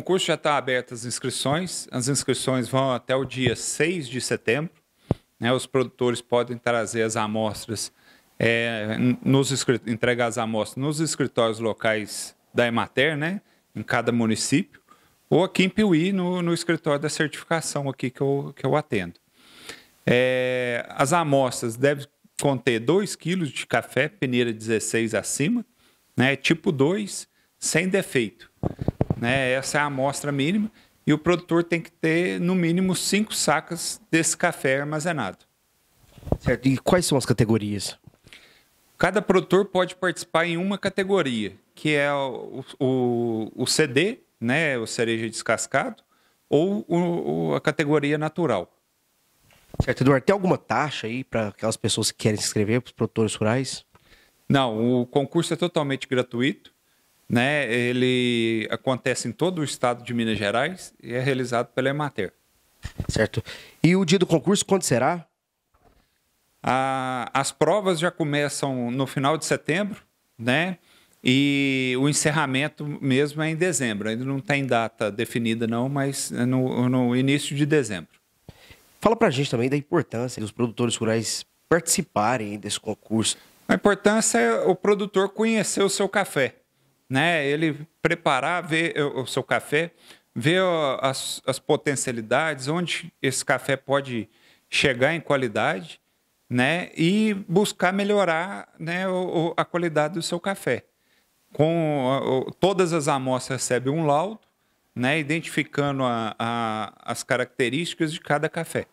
concurso já está aberto as inscrições. As inscrições vão até o dia 6 de setembro. Né? Os produtores podem trazer as amostras, é, nos, entregar as amostras nos escritórios locais da Emater, né? em cada município, ou aqui em Piuí, no, no escritório da certificação aqui que eu, que eu atendo. É, as amostras devem conter 2 quilos de café, peneira 16 acima, né? tipo 2, sem defeito. Né? Essa é a amostra mínima. E o produtor tem que ter, no mínimo, cinco sacas desse café armazenado. Certo. E quais são as categorias? Cada produtor pode participar em uma categoria, que é o, o, o CD, né, o cereja descascado, ou o, a categoria natural. Certo, Eduardo, tem alguma taxa aí para aquelas pessoas que querem se inscrever, para os produtores rurais? Não, o concurso é totalmente gratuito né? Ele acontece em todo o estado de Minas Gerais e é realizado pela Emater. Certo. E o dia do concurso quando será? A, as provas já começam no final de setembro, né? E o encerramento mesmo é em dezembro. Ainda não tem data definida, não, mas é no, no início de dezembro. Fala para a gente também da importância dos produtores rurais participarem desse concurso. A importância é o produtor conhecer o seu café né? Ele preparar, ver o seu café, ver as, as potencialidades, onde esse café pode chegar em qualidade, né? E buscar melhorar, né, o, a qualidade do seu café. Com todas as amostras recebe um laudo, né? Identificando a, a, as características de cada café.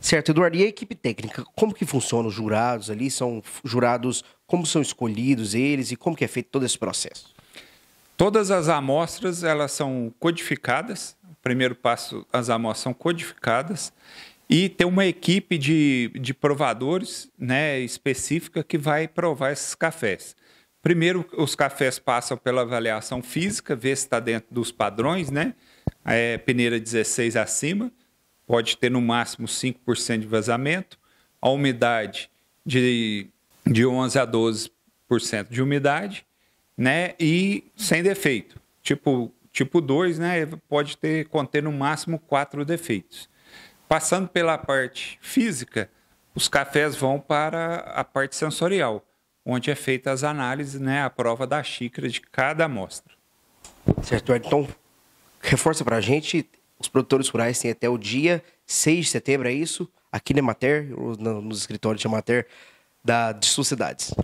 Certo, Eduardo. E a equipe técnica, como que funciona os jurados ali? São jurados, como são escolhidos eles e como que é feito todo esse processo? Todas as amostras elas são codificadas. primeiro passo, as amostras são codificadas e tem uma equipe de, de provadores né, específica que vai provar esses cafés. Primeiro, os cafés passam pela avaliação física, ver se está dentro dos padrões, né? É, peneira 16 acima, pode ter no máximo 5% de vazamento, a umidade de, de 11 a 12% de umidade, né? E sem defeito. Tipo, tipo 2, né? Pode ter conter no máximo quatro defeitos. Passando pela parte física, os cafés vão para a parte sensorial, onde é feita as análises, né? A prova da xícara de cada amostra. Certo, então reforça para a gente, os produtores rurais têm até o dia 6 de setembro, é isso? Aqui na Emater, nos escritórios de Emater, da, de sociedades.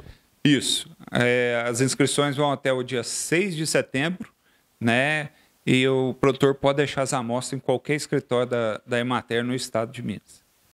Isso. É, as inscrições vão até o dia 6 de setembro, né? E o produtor pode deixar as amostras em qualquer escritório da, da Emater no estado de Minas.